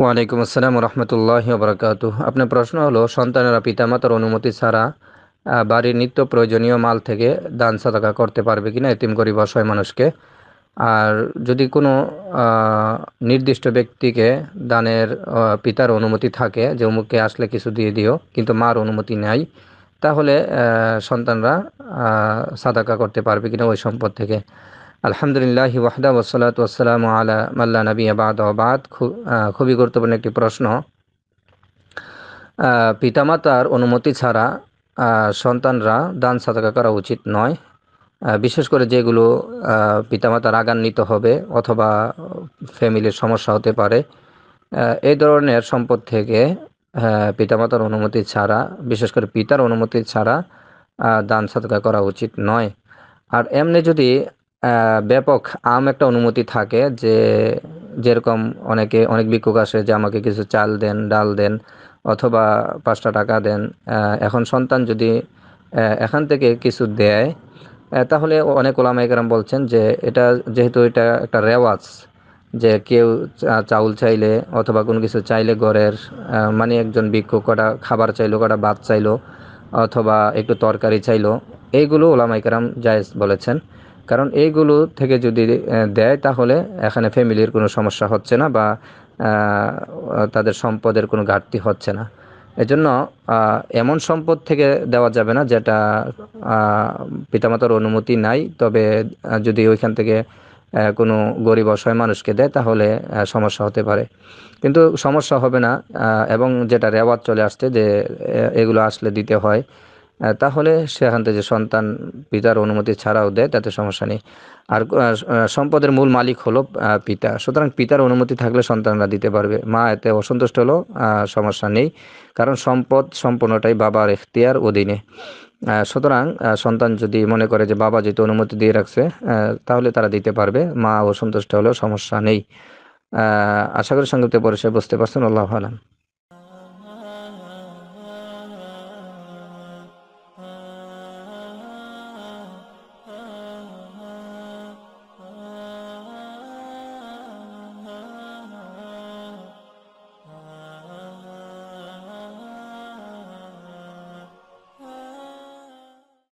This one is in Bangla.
ওয়ালাইকুম আসসালাম রহমতুল্লাহ বরকাত আপনার প্রশ্ন হলো সন্তানেরা পিতামাতার অনুমতি ছাড়া বাড়ির নিত্য প্রয়োজনীয় মাল থেকে দান সাদাকা করতে পারবে কিনা এতিম গরিব অসহায় মানুষকে আর যদি কোনো নির্দিষ্ট ব্যক্তিকে দানের পিতার অনুমতি থাকে যে অমুককে আসলে কিছু দিয়ে দিও কিন্তু মার অনুমতি নাই তাহলে সন্তানরা সাদাকা করতে পারবে কিনা ওই সম্পদ থেকে আলহামদুলিল্লাহ ওয়াহদা ওসলাত ওসালাম আলা মাল্লা নবী আবাদ আবাদ খুবই গুরুত্বপূর্ণ একটি প্রশ্ন পিতামাতার অনুমতি ছাড়া সন্তানরা দান সাদাকা করা উচিত নয় বিশেষ করে যেগুলো পিতামাতার আগান্বিত হবে অথবা ফ্যামিলির সমস্যা হতে পারে এই ধরনের সম্পদ থেকে পিতামাতার অনুমতি ছাড়া বিশেষ করে পিতার অনুমতি ছাড়া দান সাদকা করা উচিত নয় আর এমনি যদি ব্যাপক আম একটা অনুমতি থাকে যে যেরকম অনেকে অনেক ভিক্ষুক আসে যে আমাকে কিছু চাল দেন ডাল দেন অথবা পাঁচটা টাকা দেন এখন সন্তান যদি এখান থেকে কিছু দেয় তাহলে অনেক ওলামাইকেরাম বলছেন যে এটা যেহেতু এটা একটা রেওয়াজ যে কেউ চাউল চাইলে অথবা কোনো কিছু চাইলে ঘরের মানে একজন ভিক্ষুক কটা খাবার চাইলো কটা ভাত চাইলো অথবা একটু তরকারি চাইলো এইগুলো ওলামাইকেরাম জায়েজ বলেছেন কারণ এইগুলো থেকে যদি দেয় তাহলে এখানে ফ্যামিলির কোনো সমস্যা হচ্ছে না বা তাদের সম্পদের কোনো ঘাটতি হচ্ছে না এজন্য এমন সম্পদ থেকে দেওয়া যাবে না যেটা পিতামাতার অনুমতি নাই তবে যদি ওইখান থেকে কোনো গরিব অসহায় মানুষকে দেয় তাহলে সমস্যা হতে পারে কিন্তু সমস্যা হবে না এবং যেটা রেওয়াজ চলে আসছে যে এগুলো আসলে দিতে হয় তাহলে সেখান থেকে যে সন্তান পিতার অনুমতি ছাড়াও দেয় তাতে সমস্যা নেই আর সম্পদের মূল মালিক হলো পিতা সুতরাং পিতার অনুমতি থাকলে সন্তানরা দিতে পারবে মা এতে অসন্তুষ্ট হলেও সমস্যা নেই কারণ সম্পদ সম্পূর্ণটাই বাবার এখতিয়ার অধীনে সুতরাং সন্তান যদি মনে করে যে বাবা যেহেতু অনুমতি দিয়ে রাখছে তাহলে তারা দিতে পারবে মা অসন্তুষ্ট হলেও সমস্যা নেই আশা করি সংক্ষিপ্ত পরিষেবা বুঝতে পারছেন আল্লাহ আলম